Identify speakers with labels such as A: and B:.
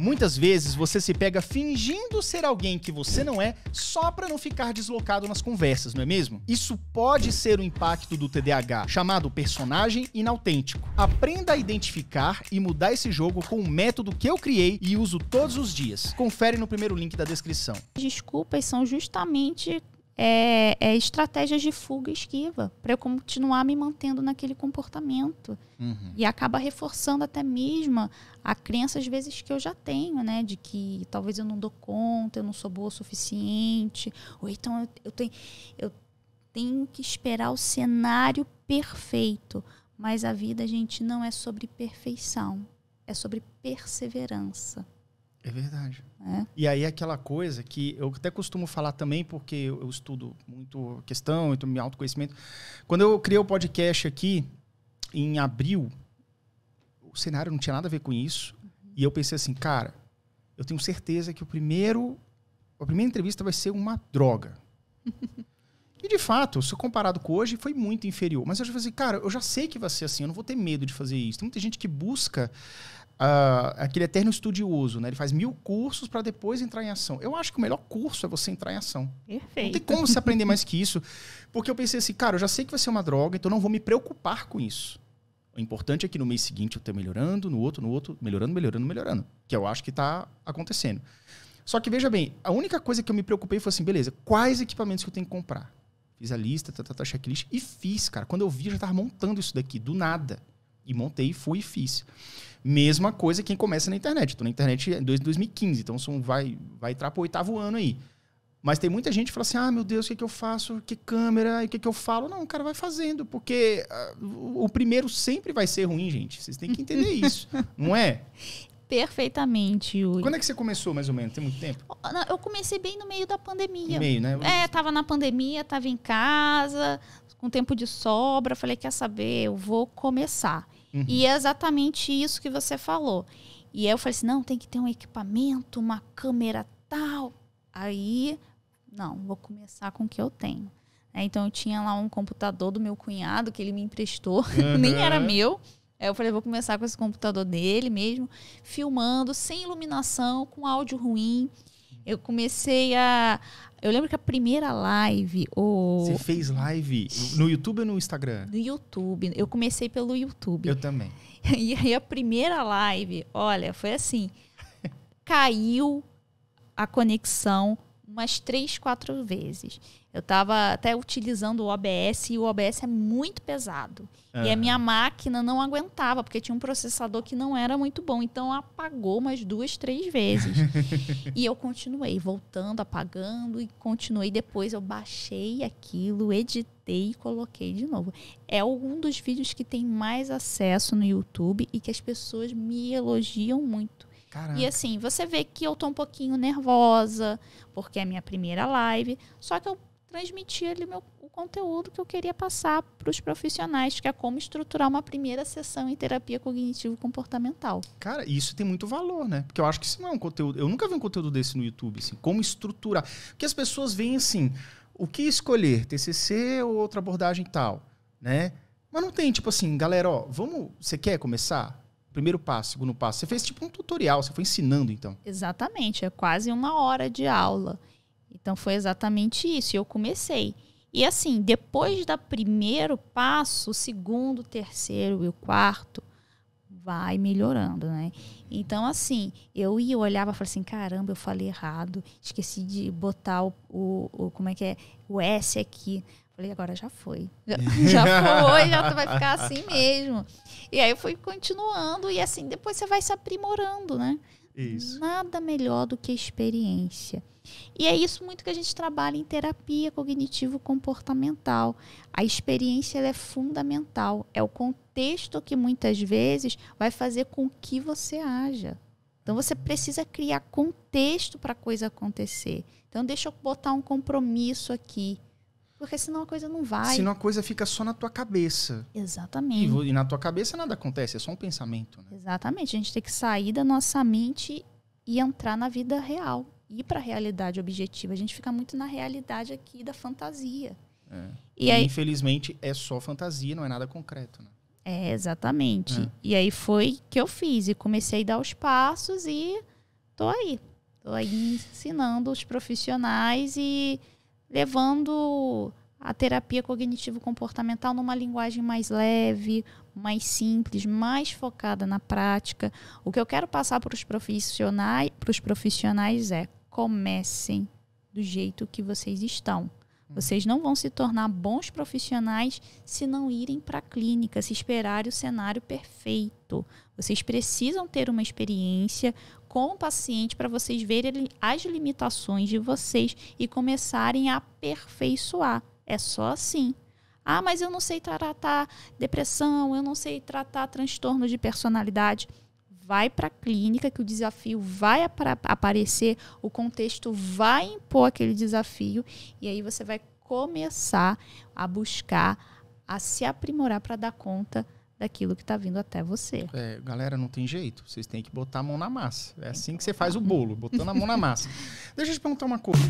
A: Muitas vezes você se pega fingindo ser alguém que você não é só para não ficar deslocado nas conversas, não é mesmo? Isso pode ser o impacto do TDAH, chamado personagem inautêntico. Aprenda a identificar e mudar esse jogo com o método que eu criei e uso todos os dias. Confere no primeiro link da descrição.
B: Desculpas são justamente é, é, estratégias de fuga e esquiva para eu continuar me mantendo naquele comportamento uhum. e acaba reforçando até mesmo a crença às vezes que eu já tenho né de que talvez eu não dou conta eu não sou boa o suficiente ou então eu, eu tenho eu tenho que esperar o cenário perfeito mas a vida gente não é sobre perfeição é sobre perseverança
A: é verdade. É? E aí aquela coisa que eu até costumo falar também, porque eu, estudo muito questão, eu meu autoconhecimento. Quando eu criei o podcast aqui, em abril, o cenário não tinha nada a ver com isso. Uhum. E eu pensei assim, cara, eu tenho certeza que o primeiro, a primeira entrevista vai ser uma droga. e de fato, se comparado com hoje, foi muito inferior. Mas eu já falei assim, cara, eu já sei que vai ser assim, eu não vou ter medo de fazer isso. Tem muita gente que busca uh, aquele eterno estudioso, né? Ele faz mil cursos para depois entrar em ação. Eu acho que o melhor curso é você entrar em ação.
B: Perfeito. Não tem como você aprender
A: mais que isso. Porque eu pensei assim, cara, eu já sei que vai ser uma droga, então não vou me preocupar com isso. O importante é que no mês seguinte eu estou melhorando, no outro, no outro, melhorando, melhorando, melhorando. Que eu acho que está acontecendo. Só que veja bem, a única coisa que eu me preocupei foi assim, beleza, quais equipamentos que eu tenho que comprar? Fiz a lista, tá, tá, tá, checklist e fiz, cara. Quando eu vi, eu já tava montando isso daqui, do nada. E montei, fui e fiz. Mesma coisa quem começa na internet. Estou na internet desde 2015, então são, vai, vai entrar para o oitavo ano aí. Mas tem muita gente que fala assim: ah, meu Deus, o que, é que eu faço? Que câmera? O que, é que eu falo? Não, o cara vai fazendo, porque ah, o primeiro sempre vai ser ruim, gente. Vocês têm que entender isso, não é?
B: Perfeitamente, Yuri. Quando é que você começou, mais ou menos? Tem muito tempo? Eu comecei bem no meio da pandemia. No meio, né? Eu... É, tava na pandemia, tava em casa, com tempo de sobra. Falei, quer saber? Eu vou começar. Uhum. E é exatamente isso que você falou. E aí eu falei assim, não, tem que ter um equipamento, uma câmera tal. Aí, não, vou começar com o que eu tenho. É, então eu tinha lá um computador do meu cunhado que ele me emprestou, uhum. nem era meu eu falei, vou começar com esse computador dele mesmo, filmando, sem iluminação, com áudio ruim. Eu comecei a. Eu lembro que a primeira live. Ou... Você
A: fez live no YouTube ou no Instagram?
B: No YouTube. Eu comecei pelo YouTube. Eu também. E aí a primeira live, olha, foi assim: caiu a conexão, umas três, quatro vezes. Eu estava até utilizando o OBS e o OBS é muito pesado. Uhum. E a é. minha máquina não aguentava, porque tinha um processador que não era muito bom. Então apagou umas duas, três vezes. e eu continuei voltando, apagando e continuei. Depois eu baixei aquilo, editei e coloquei de novo. É um dos vídeos que tem mais acesso no YouTube e que as pessoas me elogiam muito. Caraca. E assim, você vê que eu tô um pouquinho nervosa, porque é a minha primeira live, só que eu transmiti ali meu, o conteúdo que eu queria passar para os profissionais, que é como estruturar uma primeira sessão em terapia cognitivo-comportamental. Cara,
A: isso tem muito valor, né? Porque eu acho que isso não é um conteúdo. Eu nunca vi um conteúdo desse no YouTube, assim, como estruturar. Porque as pessoas veem assim, o que escolher, TCC ou outra abordagem tal, né? Mas não tem, tipo assim, galera, ó, vamos. Você quer começar? Primeiro passo, segundo passo. Você fez tipo um tutorial, você foi ensinando então.
B: Exatamente, é quase uma hora de aula. Então foi exatamente isso. Eu comecei. E assim, depois do primeiro passo, o segundo, o terceiro e o quarto, vai melhorando, né? Então, assim, eu ia, olhava e falava assim, caramba, eu falei errado, esqueci de botar o, o, o, como é que é, o S aqui. Falei, agora já foi. Já, foi, já vai ficar assim mesmo. E aí eu fui continuando, e assim, depois você vai se aprimorando, né? Isso. Nada melhor do que experiência. E é isso muito que a gente trabalha em terapia cognitivo-comportamental. A experiência é fundamental. É o contexto que muitas vezes vai fazer com que você haja. Então você precisa criar contexto para a coisa acontecer. Então deixa eu botar um compromisso aqui. Porque senão a coisa não vai. Senão a
A: coisa fica só na tua cabeça.
B: Exatamente.
A: E, e na tua cabeça nada acontece, é só um pensamento.
B: Né? Exatamente. A gente tem que sair da nossa mente e entrar na vida real. Ir para a realidade objetiva. A gente fica muito na realidade aqui da fantasia.
A: É. E, e aí... Infelizmente é só fantasia, não é nada concreto. Né? É,
B: exatamente. É. E aí foi que eu fiz. E comecei a dar os passos e tô aí. Tô aí ensinando os profissionais e levando a terapia cognitivo-comportamental numa linguagem mais leve, mais simples, mais focada na prática. O que eu quero passar para os profissionais, profissionais é comecem do jeito que vocês estão. Vocês não vão se tornar bons profissionais se não irem para a clínica, se esperarem o cenário perfeito. Vocês precisam ter uma experiência com o paciente para vocês verem as limitações de vocês e começarem a aperfeiçoar. É só assim. Ah, mas eu não sei tratar depressão, eu não sei tratar transtorno de personalidade vai para a clínica, que o desafio vai ap aparecer, o contexto vai impor aquele desafio, e aí você vai começar a buscar, a se aprimorar para dar conta daquilo que está vindo até você.
A: É, galera, não tem jeito. Vocês têm que botar a mão na massa. É assim que você faz o bolo, botando a mão na massa.
B: Deixa eu te perguntar uma coisa.